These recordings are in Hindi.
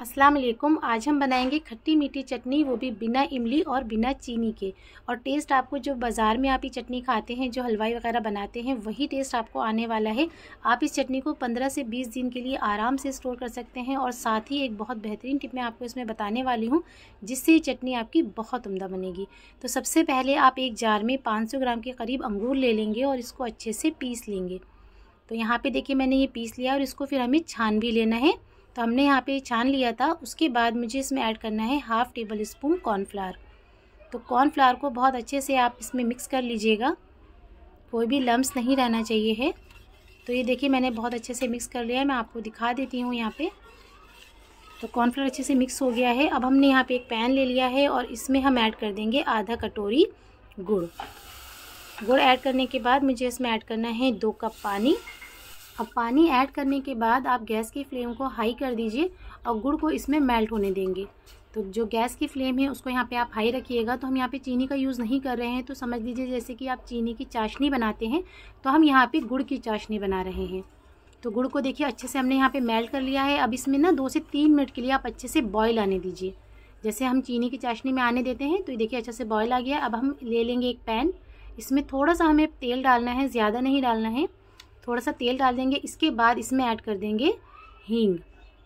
अस्सलाम वालेकुम आज हम बनाएंगे खट्टी मीठी चटनी वो भी बिना इमली और बिना चीनी के और टेस्ट आपको जो बाज़ार में आप ये चटनी खाते हैं जो हलवाई वगैरह बनाते हैं वही टेस्ट आपको आने वाला है आप इस चटनी को 15 से 20 दिन के लिए आराम से स्टोर कर सकते हैं और साथ ही एक बहुत बेहतरीन टिप मैं आपको इसमें बताने वाली हूँ जिससे ये चटनी आपकी बहुत उमदा बनेगी तो सबसे पहले आप एक जार में पाँच ग्राम के करीब अंगूर ले लेंगे और इसको अच्छे से पीस लेंगे तो यहाँ पर देखिए मैंने ये पीस लिया और इसको फिर हमें छान भी लेना है तो हमने यहाँ पे छान लिया था उसके बाद मुझे इसमें ऐड करना है हाफ़ टेबल स्पून कॉर्नफ्लावर तो कॉर्नफ्लावर को बहुत अच्छे से आप इसमें मिक्स कर लीजिएगा कोई भी लम्ब नहीं रहना चाहिए है तो ये देखिए मैंने बहुत अच्छे से मिक्स कर लिया है मैं आपको दिखा देती हूँ यहाँ पर तो कॉर्नफ्लावर अच्छे से मिक्स हो गया है अब हमने यहाँ पर एक पैन ले लिया है और इसमें हम ऐड कर देंगे आधा कटोरी गुड़ गुड़ ऐड करने के बाद मुझे इसमें ऐड करना है दो कप पानी अब पानी ऐड करने के बाद आप गैस की फ्लेम को हाई कर दीजिए और गुड़ को इसमें मेल्ट होने देंगे तो जो गैस की फ्लेम है उसको यहाँ पे आप हाई रखिएगा तो हम यहाँ पे चीनी का यूज़ नहीं कर रहे हैं तो समझ लीजिए जैसे कि आप चीनी की चाशनी बनाते हैं तो हम यहाँ पे गुड़ की चाशनी बना रहे हैं तो गुड़ को देखिए अच्छे से हमने यहाँ पे मेल्ट कर लिया है अब इसमें ना दो से तीन मिनट के लिए आप अच्छे से बॉयल आने दीजिए जैसे हम चीनी की चाशनी में आने देते हैं तो ये देखिए अच्छे से बॉयल आ गया अब हम ले लेंगे एक पैन इसमें थोड़ा सा हमें तेल डालना है ज़्यादा नहीं डालना है थोड़ा सा तेल डाल देंगे इसके बाद इसमें ऐड कर देंगे हींग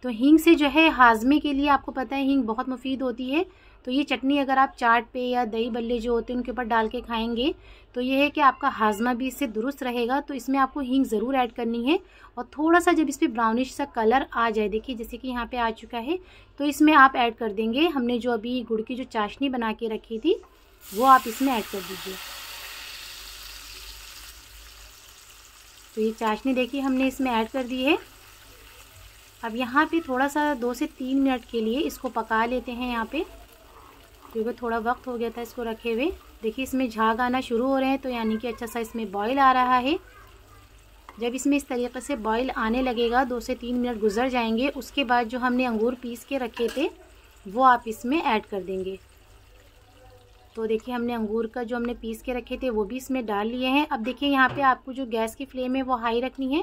तो हींग से जो है हाजमे के लिए आपको पता है हींग बहुत मुफीद होती है तो ये चटनी अगर आप चाट पे या दही बल्ले जो होते हैं उनके ऊपर डाल के खाएंगे तो ये है कि आपका हाजमा भी इससे दुरुस्त रहेगा तो इसमें आपको हींग ज़रूर ऐड करनी है और थोड़ा सा जब इस पर ब्राउनिश सा कलर आ जाए देखिए जैसे कि यहाँ पे आ चुका है तो इसमें आप ऐड कर देंगे हमने जो अभी गुड़ की जो चाशनी बना के रखी थी वो आप इसमें ऐड कर दीजिए तो ये चाशनी देखिए हमने इसमें ऐड कर दी है अब यहाँ पे थोड़ा सा दो से तीन मिनट के लिए इसको पका लेते हैं यहाँ पे क्योंकि थोड़ा वक्त हो गया था इसको रखे हुए देखिए इसमें झाग आना शुरू हो रहे हैं तो यानी कि अच्छा सा इसमें बॉयल आ रहा है जब इसमें इस तरीके से बॉयल आने लगेगा दो से तीन मिनट गुजर जाएंगे उसके बाद जो हमने अंगूर पीस के रखे थे वो आप इसमें ऐड कर देंगे तो देखिए हमने अंगूर का जो हमने पीस के रखे थे वो भी इसमें डाल लिए हैं अब देखिए यहाँ पे आपको जो गैस की फ्लेम है वो हाई रखनी है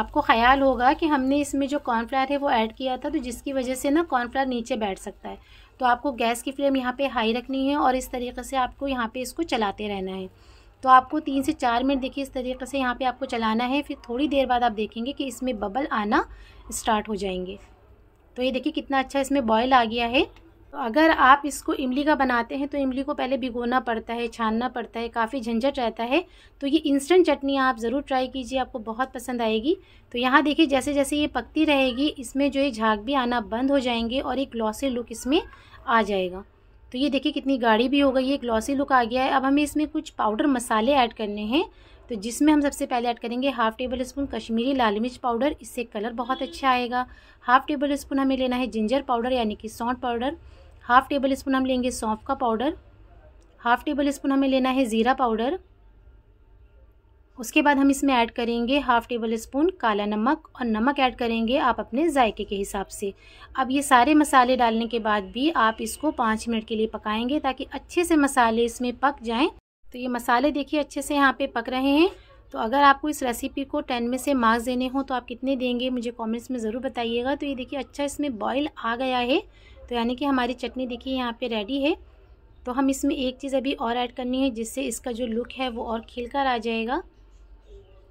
आपको ख्याल होगा कि हमने इसमें जो कॉर्नफ्लावर है वो ऐड किया था तो जिसकी वजह से ना कॉर्नफ्लावर नीचे बैठ सकता है तो आपको गैस की फ्लेम यहाँ पर हाई रखनी है और इस तरीके से आपको यहाँ पर इसको चलाते रहना है तो आपको तीन से चार मिनट देखिए इस तरीके से यहाँ पर आपको चलाना है फिर थोड़ी देर बाद आप देखेंगे कि इसमें बबल आना स्टार्ट हो जाएंगे तो ये देखिए कितना अच्छा इसमें बॉयल आ गया है तो अगर आप इसको इमली का बनाते हैं तो इमली को पहले भिगोना पड़ता है छानना पड़ता है काफ़ी झंझट रहता है तो ये इंस्टेंट चटनी आप ज़रूर ट्राई कीजिए आपको बहुत पसंद आएगी तो यहाँ देखिए जैसे जैसे ये पकती रहेगी इसमें जो ये झाग भी आना बंद हो जाएंगे और एक ग्लॉसी लुक इसमें आ जाएगा तो ये देखिए कितनी गाढ़ी भी हो गई है ग्लॉसी लुक आ गया है अब हमें इसमें कुछ पाउडर मसाले ऐड करने हैं तो जिसमें हम सबसे पहले ऐड करेंगे हाफ़ टेबल स्पून कश्मीरी लाल मिर्च पाउडर इससे कलर बहुत अच्छा आएगा हाफ़ टेबल स्पून हमें लेना है जिंजर पाउडर यानी कि सौंठ पाउडर हाफ टेबल स्पून हम लेंगे सौंफ का पाउडर हाफ टेबल स्पून हमें लेना है ज़ीरा पाउडर उसके बाद हम इसमें ऐड करेंगे हाफ टेबल स्पून काला नमक और नमक ऐड करेंगे आप अपने जायके के हिसाब से अब ये सारे मसाले डालने के बाद भी आप इसको पाँच मिनट के लिए पकाएंगे ताकि अच्छे से मसाले इसमें पक जाएं तो ये मसाले देखिए अच्छे से यहाँ पे पक रहे हैं तो अगर आपको इस रेसिपी को टेन में से मार्क्स देने हों तो आप कितने देंगे मुझे कॉमेंट्स में ज़रूर बताइएगा तो ये देखिए अच्छा इसमें बॉयल आ गया है तो यानी कि हमारी चटनी देखिए यहाँ पे रेडी है तो हम इसमें एक चीज़ अभी और ऐड करनी है जिससे इसका जो लुक है वो और खिल आ जाएगा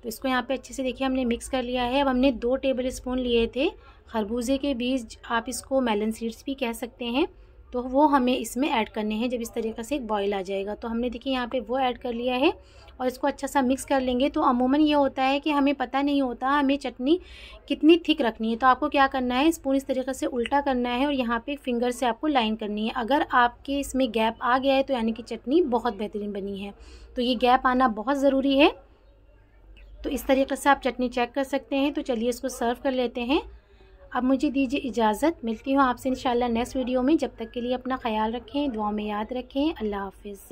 तो इसको यहाँ पे अच्छे से देखिए हमने मिक्स कर लिया है अब हमने दो टेबल स्पून लिए थे खरबूजे के बीज आप इसको मेलन सीड्स भी कह सकते हैं तो वो हमें इसमें ऐड करने हैं जब इस तरीके से एक बॉयल आ जाएगा तो हमने देखिए यहाँ पे वो ऐड कर लिया है और इसको अच्छा सा मिक्स कर लेंगे तो अमूमन ये होता है कि हमें पता नहीं होता हमें चटनी कितनी थिक रखनी है तो आपको क्या करना है स्पून इस तरीके से उल्टा करना है और यहाँ पे फिंगर से आपको लाइन करनी है अगर आपके इसमें गैप आ गया है तो यानी कि चटनी बहुत बेहतरीन बनी है तो ये गैप आना बहुत ज़रूरी है तो इस तरीके से आप चटनी चेक कर सकते हैं तो चलिए इसको सर्व कर लेते हैं अब मुझे दीजिए इजाज़त मिलती हूँ आपसे इंशाल्लाह नेक्स्ट वीडियो में जब तक के लिए अपना ख्याल रखें दुआ में याद रखें अल्लाह हाफिज़